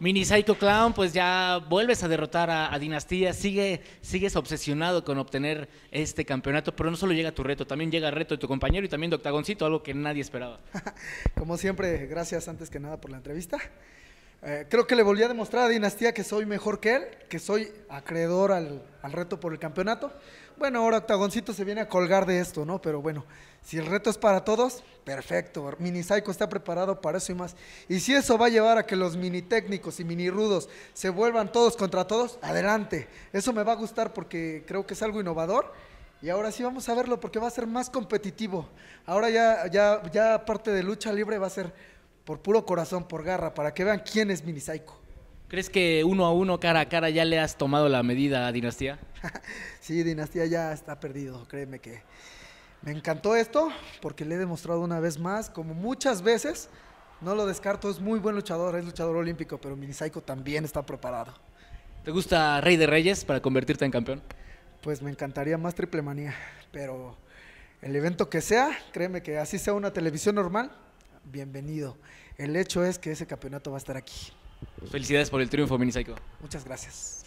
Mini Psycho Clown, pues ya vuelves a derrotar a, Dinastía, sigue, sigues obsesionado con obtener este campeonato, pero no solo llega tu reto, también llega el reto de tu compañero y también de Octagoncito, algo que nadie esperaba. Como siempre, gracias antes que nada por la entrevista. Eh, creo que le volví a demostrar a Dinastía que soy mejor que él, que soy acreedor al, reto por el campeonato. Bueno, ahora Octagoncito se viene a colgar de esto, ¿no? Pero bueno, si el reto es para todos, perfecto. Mini Psycho está preparado para eso y más. Y si eso va a llevar a que los mini técnicos y mini rudos se vuelvan todos contra todos, adelante. Eso me va a gustar porque creo que es algo innovador. Y ahora sí vamos a verlo porque va a ser más competitivo. Ahora ya, ya, ya parte de lucha libre va a ser por puro corazón, por garra, para que vean quién es Mini ¿Crees que uno a uno, cara a cara, ya le has tomado la medida a Dinastía? sí, Dinastía ya está perdido, créeme que me encantó esto porque le he demostrado una vez más, como muchas veces, no lo descarto, es muy buen luchador, es luchador olímpico, pero Mini también está preparado. ¿Te gusta Rey de Reyes para convertirte en campeón? Pues me encantaría más triple manía, pero el evento que sea, créeme que así sea una televisión normal, bienvenido. El hecho es que ese campeonato va a estar aquí. Felicidades por el triunfo, Minisaico. Muchas gracias.